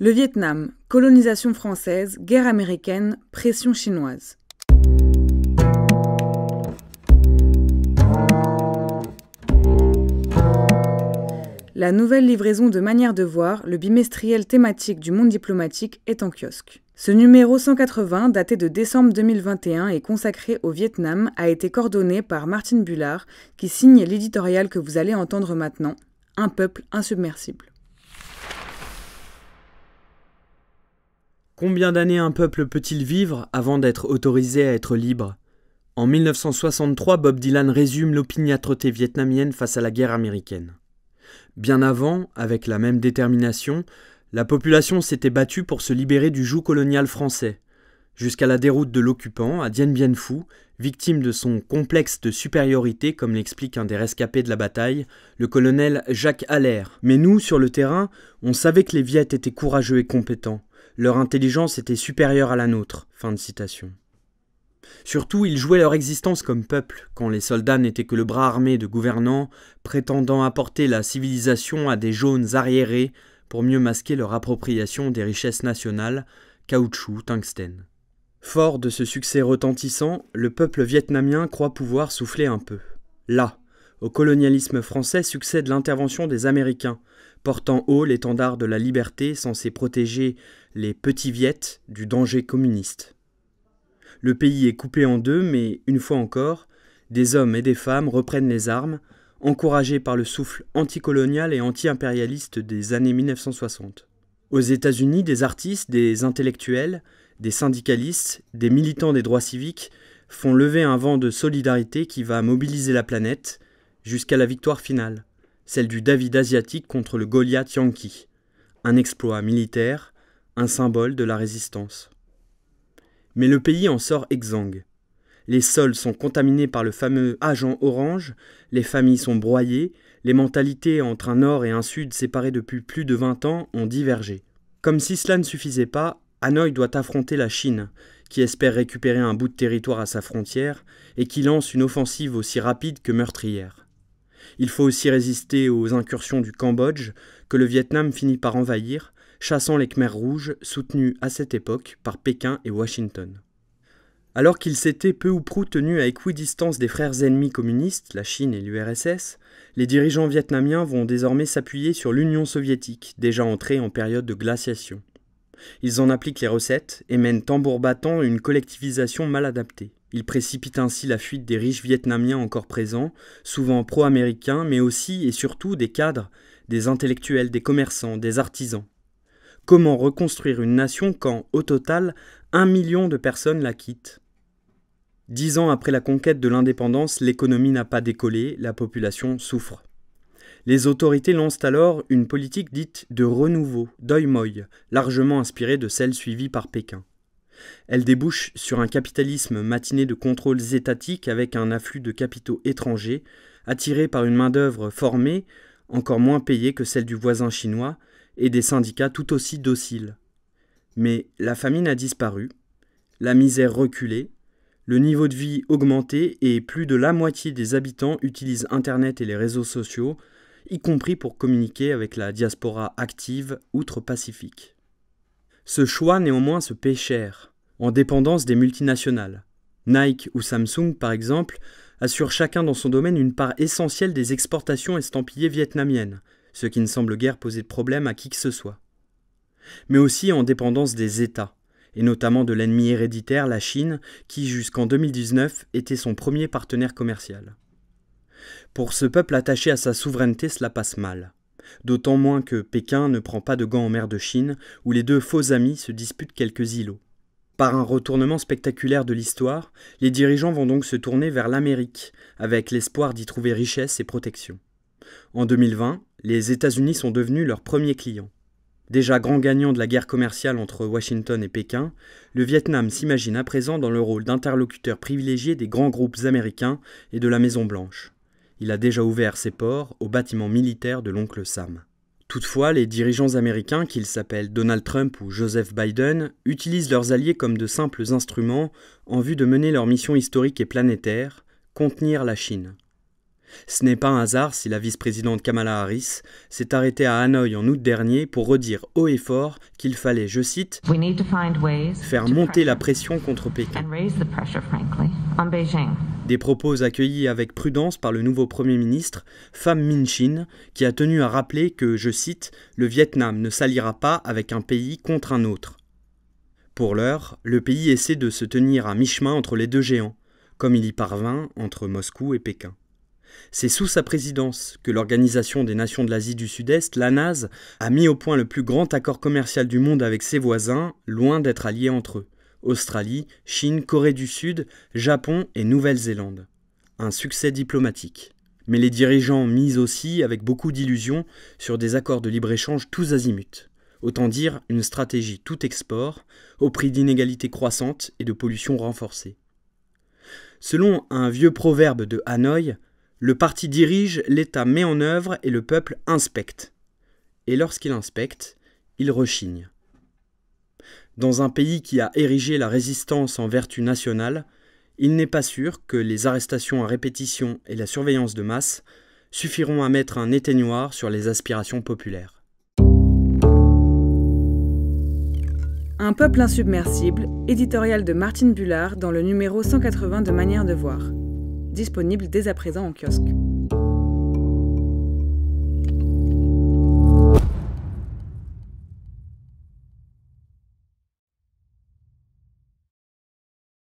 Le Vietnam, colonisation française, guerre américaine, pression chinoise. La nouvelle livraison de Manière de voir, le bimestriel thématique du monde diplomatique, est en kiosque. Ce numéro 180, daté de décembre 2021 et consacré au Vietnam, a été coordonné par Martine Bullard, qui signe l'éditorial que vous allez entendre maintenant, Un peuple insubmersible. Combien d'années un peuple peut-il vivre avant d'être autorisé à être libre En 1963, Bob Dylan résume l'opiniâtreté vietnamienne face à la guerre américaine. Bien avant, avec la même détermination, la population s'était battue pour se libérer du joug colonial français, jusqu'à la déroute de l'occupant à Dien Bien Phu, victime de son complexe de supériorité, comme l'explique un des rescapés de la bataille, le colonel Jacques Allaire. Mais nous, sur le terrain, on savait que les Viettes étaient courageux et compétents. Leur intelligence était supérieure à la nôtre. de citation. Surtout, ils jouaient leur existence comme peuple, quand les soldats n'étaient que le bras armé de gouvernants, prétendant apporter la civilisation à des jaunes arriérés pour mieux masquer leur appropriation des richesses nationales, caoutchouc, tungstène. Fort de ce succès retentissant, le peuple vietnamien croit pouvoir souffler un peu. Là, au colonialisme français succède l'intervention des Américains, portant haut l'étendard de la liberté censé protéger les petits Viettes du danger communiste. Le pays est coupé en deux, mais une fois encore, des hommes et des femmes reprennent les armes, encouragés par le souffle anticolonial et anti-impérialiste des années 1960. Aux États-Unis, des artistes, des intellectuels, des syndicalistes, des militants des droits civiques font lever un vent de solidarité qui va mobiliser la planète jusqu'à la victoire finale celle du David asiatique contre le Goliath yankee, un exploit militaire, un symbole de la résistance. Mais le pays en sort exsangue. Les sols sont contaminés par le fameux agent orange, les familles sont broyées, les mentalités entre un nord et un sud séparés depuis plus de 20 ans ont divergé. Comme si cela ne suffisait pas, Hanoï doit affronter la Chine, qui espère récupérer un bout de territoire à sa frontière et qui lance une offensive aussi rapide que meurtrière. Il faut aussi résister aux incursions du Cambodge, que le Vietnam finit par envahir, chassant les Khmers rouges, soutenus à cette époque par Pékin et Washington. Alors qu'ils s'étaient peu ou prou tenus à équidistance des frères ennemis communistes, la Chine et l'URSS, les dirigeants vietnamiens vont désormais s'appuyer sur l'Union soviétique, déjà entrée en période de glaciation. Ils en appliquent les recettes et mènent tambour battant une collectivisation mal adaptée. Il précipite ainsi la fuite des riches Vietnamiens encore présents, souvent pro-américains, mais aussi et surtout des cadres, des intellectuels, des commerçants, des artisans. Comment reconstruire une nation quand, au total, un million de personnes la quittent Dix ans après la conquête de l'indépendance, l'économie n'a pas décollé, la population souffre. Les autorités lancent alors une politique dite de renouveau, d'oïmoï, largement inspirée de celle suivie par Pékin. Elle débouche sur un capitalisme matiné de contrôles étatiques avec un afflux de capitaux étrangers, attirés par une main-d'œuvre formée, encore moins payée que celle du voisin chinois, et des syndicats tout aussi dociles. Mais la famine a disparu, la misère reculée, le niveau de vie augmenté et plus de la moitié des habitants utilisent Internet et les réseaux sociaux, y compris pour communiquer avec la diaspora active outre-Pacifique. Ce choix néanmoins se paie cher, en dépendance des multinationales. Nike ou Samsung, par exemple, assurent chacun dans son domaine une part essentielle des exportations estampillées vietnamiennes, ce qui ne semble guère poser de problème à qui que ce soit. Mais aussi en dépendance des États, et notamment de l'ennemi héréditaire, la Chine, qui jusqu'en 2019 était son premier partenaire commercial. Pour ce peuple attaché à sa souveraineté, cela passe mal d'autant moins que Pékin ne prend pas de gants en mer de Chine, où les deux faux amis se disputent quelques îlots. Par un retournement spectaculaire de l'histoire, les dirigeants vont donc se tourner vers l'Amérique, avec l'espoir d'y trouver richesse et protection. En 2020, les États-Unis sont devenus leurs premiers clients. Déjà grand gagnant de la guerre commerciale entre Washington et Pékin, le Vietnam s'imagine à présent dans le rôle d'interlocuteur privilégié des grands groupes américains et de la Maison-Blanche il a déjà ouvert ses ports aux bâtiments militaires de l'oncle Sam. Toutefois, les dirigeants américains, qu'ils s'appellent Donald Trump ou Joseph Biden, utilisent leurs alliés comme de simples instruments en vue de mener leur mission historique et planétaire, contenir la Chine. Ce n'est pas un hasard si la vice-présidente Kamala Harris s'est arrêtée à Hanoï en août dernier pour redire haut et fort qu'il fallait, je cite, faire monter la pression contre Pékin. Des propos accueillis avec prudence par le nouveau Premier ministre, Pham Minh Chin, qui a tenu à rappeler que, je cite, le Vietnam ne s'alliera pas avec un pays contre un autre. Pour l'heure, le pays essaie de se tenir à mi-chemin entre les deux géants, comme il y parvint entre Moscou et Pékin. C'est sous sa présidence que l'Organisation des Nations de l'Asie du Sud-Est, l'ANAS, a mis au point le plus grand accord commercial du monde avec ses voisins, loin d'être alliés entre eux. Australie, Chine, Corée du Sud, Japon et Nouvelle-Zélande. Un succès diplomatique. Mais les dirigeants misent aussi, avec beaucoup d'illusions, sur des accords de libre-échange tous azimuts. Autant dire une stratégie tout export, au prix d'inégalités croissantes et de pollution renforcée. Selon un vieux proverbe de Hanoï, le parti dirige, l'État met en œuvre et le peuple inspecte. Et lorsqu'il inspecte, il rechigne. Dans un pays qui a érigé la résistance en vertu nationale, il n'est pas sûr que les arrestations à répétition et la surveillance de masse suffiront à mettre un éteignoir sur les aspirations populaires. Un peuple insubmersible, éditorial de Martine Bullard dans le numéro 180 de Manière de voir disponible dès à présent en kiosque.